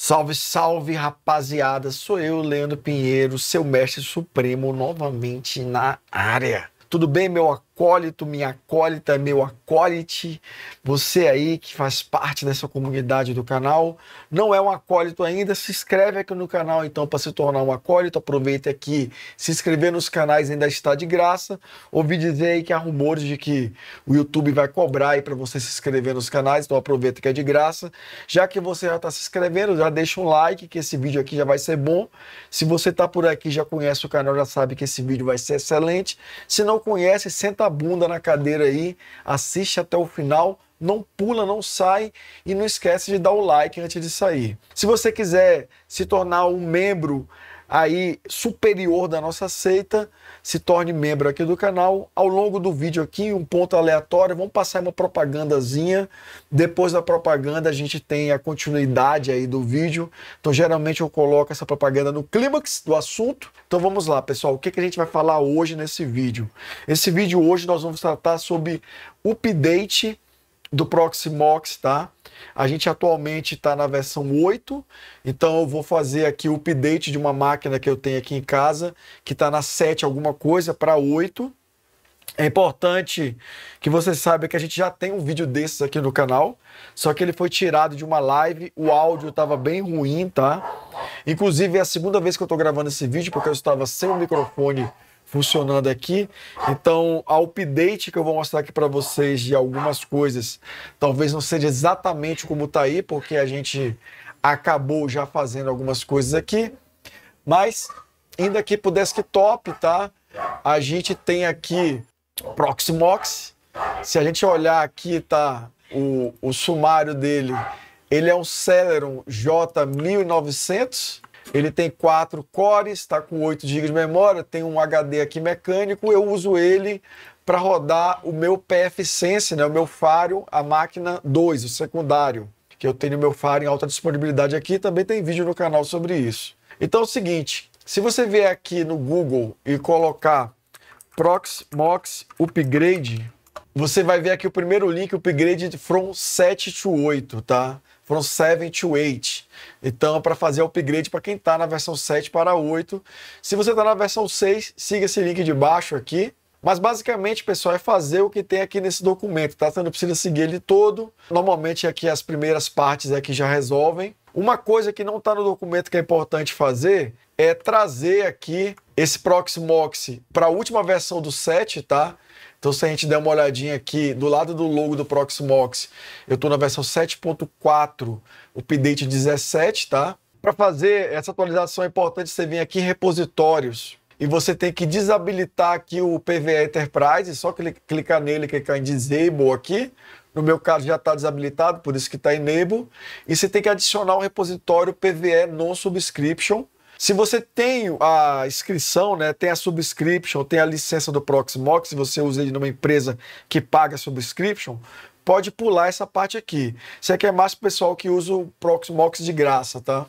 Salve, salve, rapaziada! Sou eu, Leandro Pinheiro, seu mestre supremo, novamente na área. Tudo bem, meu acólito, minha acólita, é meu acólite, você aí que faz parte dessa comunidade do canal, não é um acólito ainda, se inscreve aqui no canal então para se tornar um acólito, aproveita aqui, se inscrever nos canais ainda está de graça, ouvi dizer aí que há rumores de que o YouTube vai cobrar aí para você se inscrever nos canais, então aproveita que é de graça, já que você já está se inscrevendo, já deixa um like que esse vídeo aqui já vai ser bom, se você está por aqui já conhece o canal, já sabe que esse vídeo vai ser excelente, se não conhece, senta a bunda na cadeira aí, assiste até o final, não pula, não sai e não esquece de dar o like antes de sair. Se você quiser se tornar um membro aí superior da nossa seita, se torne membro aqui do canal. Ao longo do vídeo aqui, um ponto aleatório, vamos passar uma propagandazinha. Depois da propaganda, a gente tem a continuidade aí do vídeo. Então, geralmente eu coloco essa propaganda no clímax do assunto. Então, vamos lá, pessoal. O que, que a gente vai falar hoje nesse vídeo? Esse vídeo hoje nós vamos tratar sobre update do Proximox, tá? A gente atualmente está na versão 8, então eu vou fazer aqui o update de uma máquina que eu tenho aqui em casa, que está na 7 alguma coisa, para 8. É importante que você saiba que a gente já tem um vídeo desses aqui no canal, só que ele foi tirado de uma live, o áudio estava bem ruim, tá? Inclusive é a segunda vez que eu estou gravando esse vídeo, porque eu estava sem o microfone funcionando aqui. Então, a update que eu vou mostrar aqui para vocês de algumas coisas, talvez não seja exatamente como está aí, porque a gente acabou já fazendo algumas coisas aqui. Mas, ainda aqui para o desktop, tá? A gente tem aqui Proxmox. Se a gente olhar aqui, tá? O, o sumário dele, ele é um Celeron J1900 ele tem quatro cores, está com 8 GB de memória, tem um HD aqui mecânico, eu uso ele para rodar o meu PF Sense, né, o meu Faro, a máquina 2, o secundário, que eu tenho meu Faro em alta disponibilidade aqui, também tem vídeo no canal sobre isso. Então é o seguinte, se você vier aqui no Google e colocar Proxmox Upgrade, você vai ver aqui o primeiro link, Upgrade from 7 to 8, tá? foram 7 to 8. Então, é para fazer o upgrade para quem está na versão 7 para 8. Se você está na versão 6, siga esse link de baixo aqui. Mas basicamente, pessoal, é fazer o que tem aqui nesse documento, tá? Você não precisa seguir ele todo. Normalmente aqui as primeiras partes é que já resolvem. Uma coisa que não está no documento que é importante fazer é trazer aqui esse Proxmox para a última versão do 7, tá? Então, se a gente der uma olhadinha aqui, do lado do logo do Proxmox, eu estou na versão 7.4, update 17, tá? Para fazer essa atualização é importante você vir aqui em repositórios e você tem que desabilitar aqui o PVE Enterprise, só clicar nele, clicar em Disable aqui. No meu caso já está desabilitado, por isso que está Enable. E você tem que adicionar o repositório PVE Non-Subscription, se você tem a inscrição, né, tem a subscription, tem a licença do Proxmox, se você usa ele numa empresa que paga subscription, pode pular essa parte aqui. Isso aqui é mais para o pessoal que usa o Proxmox de graça, tá?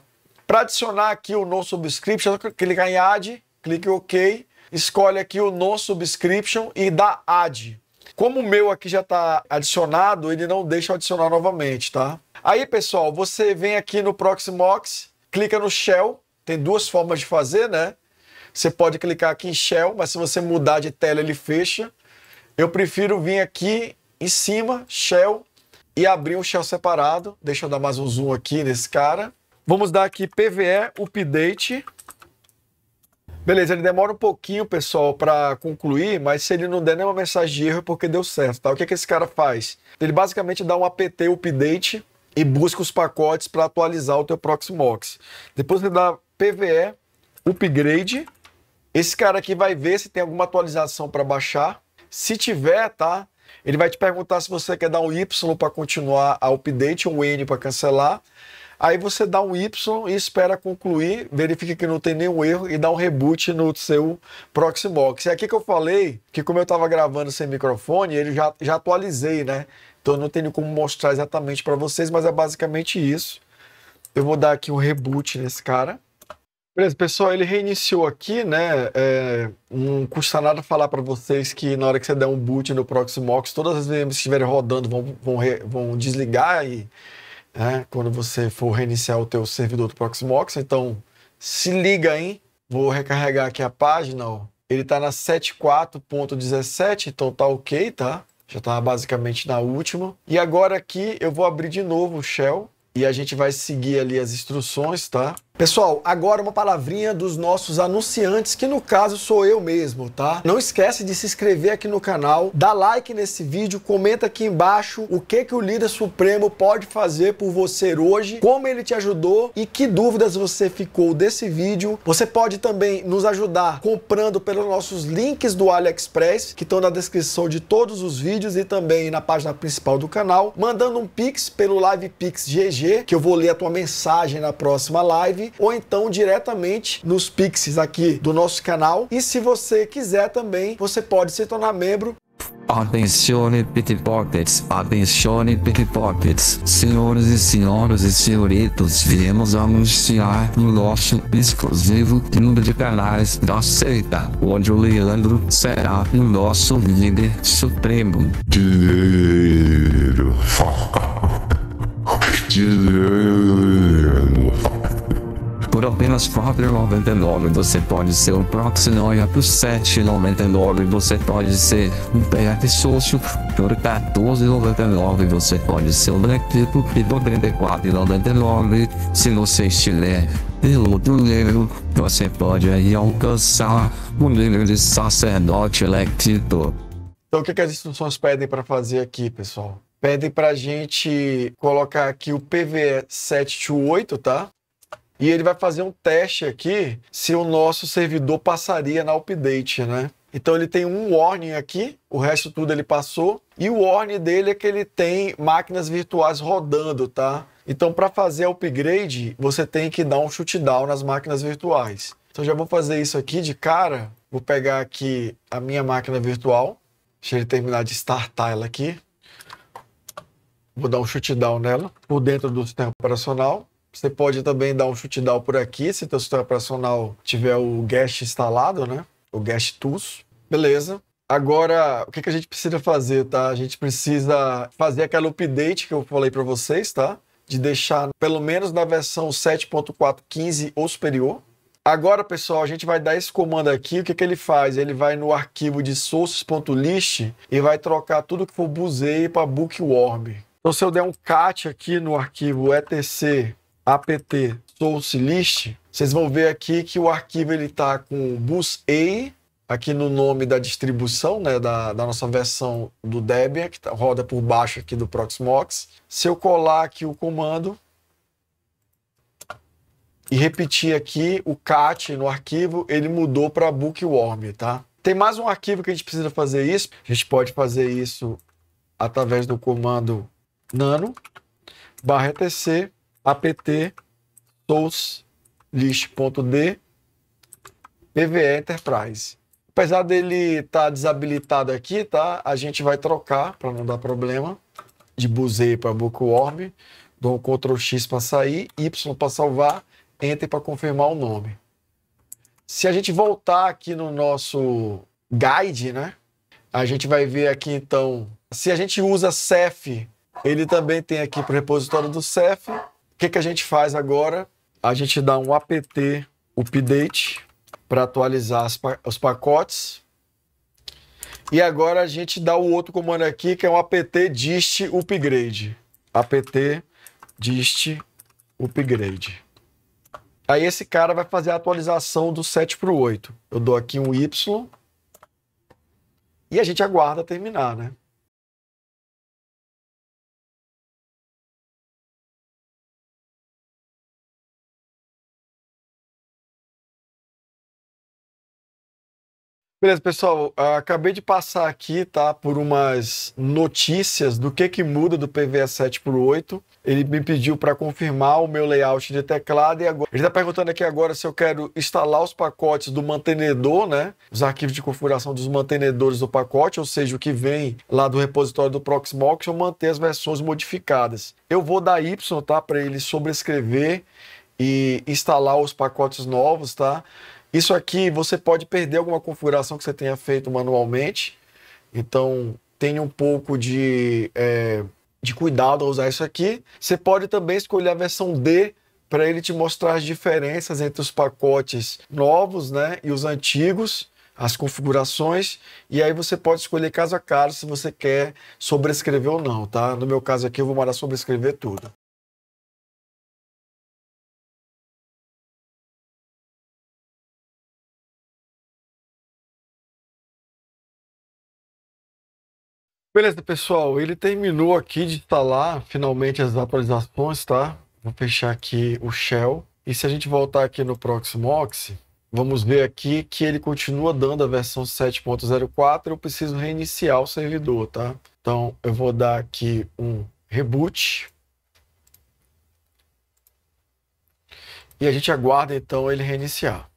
Para adicionar aqui o non subscription, clicar em add, clique em OK, escolhe aqui o non subscription e dá add. Como o meu aqui já está adicionado, ele não deixa adicionar novamente, tá? Aí, pessoal, você vem aqui no Proxmox, clica no Shell, tem duas formas de fazer, né? Você pode clicar aqui em Shell, mas se você mudar de tela ele fecha. Eu prefiro vir aqui em cima, Shell, e abrir um Shell separado. Deixa eu dar mais um zoom aqui nesse cara. Vamos dar aqui PVE Update. Beleza, ele demora um pouquinho, pessoal, para concluir, mas se ele não der nenhuma mensagem de erro é porque deu certo, tá? O que, é que esse cara faz? Ele basicamente dá um apt update e busca os pacotes para atualizar o teu Proxmox. Depois ele dá PVE, upgrade. Esse cara aqui vai ver se tem alguma atualização para baixar. Se tiver, tá? Ele vai te perguntar se você quer dar um Y para continuar a update ou um N para cancelar. Aí você dá um Y e espera concluir, verifica que não tem nenhum erro e dá um reboot no seu Proxmox. É aqui que eu falei que como eu estava gravando sem microfone, ele já, já atualizei, né? Então eu não tenho como mostrar exatamente para vocês, mas é basicamente isso. Eu vou dar aqui um reboot nesse cara. Beleza, pessoal, ele reiniciou aqui, né? É, não custa nada falar para vocês que na hora que você der um boot no Proxmox, todas as VMs que estiverem rodando vão, vão, re, vão desligar e né, quando você for reiniciar o teu servidor do Proxmox, então se liga, hein? Vou recarregar aqui a página, ó. Ele tá na 74.17, então tá ok, tá? Já tá basicamente na última. E agora aqui eu vou abrir de novo o Shell e a gente vai seguir ali as instruções, tá? Pessoal, agora uma palavrinha dos nossos anunciantes, que no caso sou eu mesmo, tá? Não esquece de se inscrever aqui no canal, dá like nesse vídeo, comenta aqui embaixo o que que o líder supremo pode fazer por você hoje, como ele te ajudou e que dúvidas você ficou desse vídeo. Você pode também nos ajudar comprando pelos nossos links do AliExpress, que estão na descrição de todos os vídeos e também na página principal do canal, mandando um pix pelo Live Pix GG, que eu vou ler a tua mensagem na próxima live ou então diretamente nos pixels aqui do nosso canal. E se você quiser também, você pode se tornar membro. Atencione Pitpockets, atencione Pitpockets, senhores e senhoras e senhoritos, viemos anunciar o nosso exclusivo clube de canais da seita, onde o Leandro será o nosso líder supremo. Dinheiro. Dinheiro apenas 4,99 você pode ser um proxenoia por 7,99 você pode ser um PF sócio por 14,99 você pode ser um Black People por 34,99 se você estiver pelo nível, você pode aí alcançar o nível de sacerdote lectito. Então o que, que as instruções pedem para fazer aqui, pessoal? pedem para a gente colocar aqui o PVE 728, tá? E ele vai fazer um teste aqui se o nosso servidor passaria na update, né? Então ele tem um warning aqui, o resto tudo ele passou. E o warning dele é que ele tem máquinas virtuais rodando, tá? Então para fazer upgrade, você tem que dar um shutdown nas máquinas virtuais. Então já vou fazer isso aqui de cara. Vou pegar aqui a minha máquina virtual. Deixa ele terminar de startar ela aqui. Vou dar um shutdown nela por dentro do sistema operacional. Você pode também dar um chute down por aqui, se teu sistema operacional tiver o guest instalado, né? O guest tools. Beleza. Agora, o que, que a gente precisa fazer, tá? A gente precisa fazer aquela update que eu falei para vocês, tá? De deixar pelo menos na versão 7.4.15 ou superior. Agora, pessoal, a gente vai dar esse comando aqui. O que, que ele faz? Ele vai no arquivo de sources.list e vai trocar tudo que for buzei para bookworm. Então, se eu der um cat aqui no arquivo etc apt source list, vocês vão ver aqui que o arquivo ele está com bus A, aqui no nome da distribuição, né, da, da nossa versão do Debian, que tá, roda por baixo aqui do Proxmox. Se eu colar aqui o comando e repetir aqui o cat no arquivo, ele mudou para bookworm, tá? Tem mais um arquivo que a gente precisa fazer isso. A gente pode fazer isso através do comando nano barra etc apt source list.d PVE Enterprise. Apesar dele estar tá desabilitado aqui, tá? A gente vai trocar para não dar problema de Buzei para Bookworm. Dou um Ctrl X para sair, Y para salvar, Enter para confirmar o nome. Se a gente voltar aqui no nosso guide, né? A gente vai ver aqui então, se a gente usa Ceph, ele também tem aqui para o repositório do Ceph que, que a gente faz agora? A gente dá um apt update para atualizar os pacotes. E agora a gente dá o outro comando aqui, que é um apt dist upgrade. apt dist upgrade. Aí esse cara vai fazer a atualização do 7 para o 8. Eu dou aqui um Y e a gente aguarda terminar, né? Beleza, pessoal, acabei de passar aqui, tá, por umas notícias do que que muda do PVE 7 para o 8. Ele me pediu para confirmar o meu layout de teclado e agora ele está perguntando aqui agora se eu quero instalar os pacotes do mantenedor, né? Os arquivos de configuração dos mantenedores do pacote, ou seja, o que vem lá do repositório do Proxmox, ou manter as versões modificadas. Eu vou dar Y, tá, para ele sobrescrever e instalar os pacotes novos, tá? Isso aqui você pode perder alguma configuração que você tenha feito manualmente. Então, tenha um pouco de, é, de cuidado ao usar isso aqui. Você pode também escolher a versão D para ele te mostrar as diferenças entre os pacotes novos né, e os antigos, as configurações, e aí você pode escolher caso a caso se você quer sobrescrever ou não, tá? No meu caso aqui eu vou mandar sobrescrever tudo. Beleza, pessoal, ele terminou aqui de instalar finalmente as atualizações, tá? Vou fechar aqui o Shell. E se a gente voltar aqui no Proxmox, vamos ver aqui que ele continua dando a versão 7.04. Eu preciso reiniciar o servidor, tá? Então, eu vou dar aqui um reboot. E a gente aguarda, então, ele reiniciar.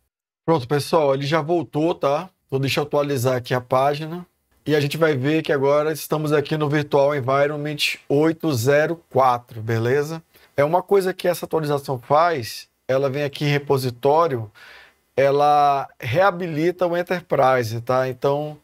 Pronto, pessoal, ele já voltou, tá? Vou deixar eu atualizar aqui a página. E a gente vai ver que agora estamos aqui no Virtual Environment 804, beleza? É uma coisa que essa atualização faz, ela vem aqui em repositório, ela reabilita o Enterprise, tá? Então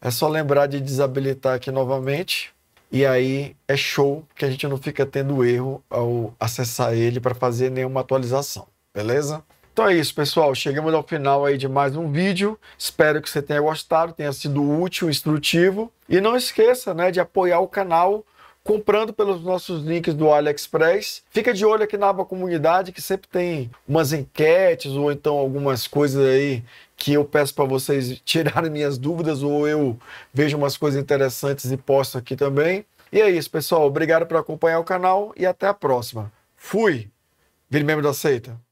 é só lembrar de desabilitar aqui novamente. E aí é show que a gente não fica tendo erro ao acessar ele para fazer nenhuma atualização, beleza? Então é isso, pessoal. Chegamos ao final aí de mais um vídeo. Espero que você tenha gostado, tenha sido útil, instrutivo. E não esqueça né, de apoiar o canal comprando pelos nossos links do AliExpress. Fica de olho aqui na aba comunidade que sempre tem umas enquetes ou então algumas coisas aí que eu peço para vocês tirarem minhas dúvidas ou eu vejo umas coisas interessantes e posto aqui também. E é isso, pessoal. Obrigado por acompanhar o canal e até a próxima. Fui! Vire membro da seita.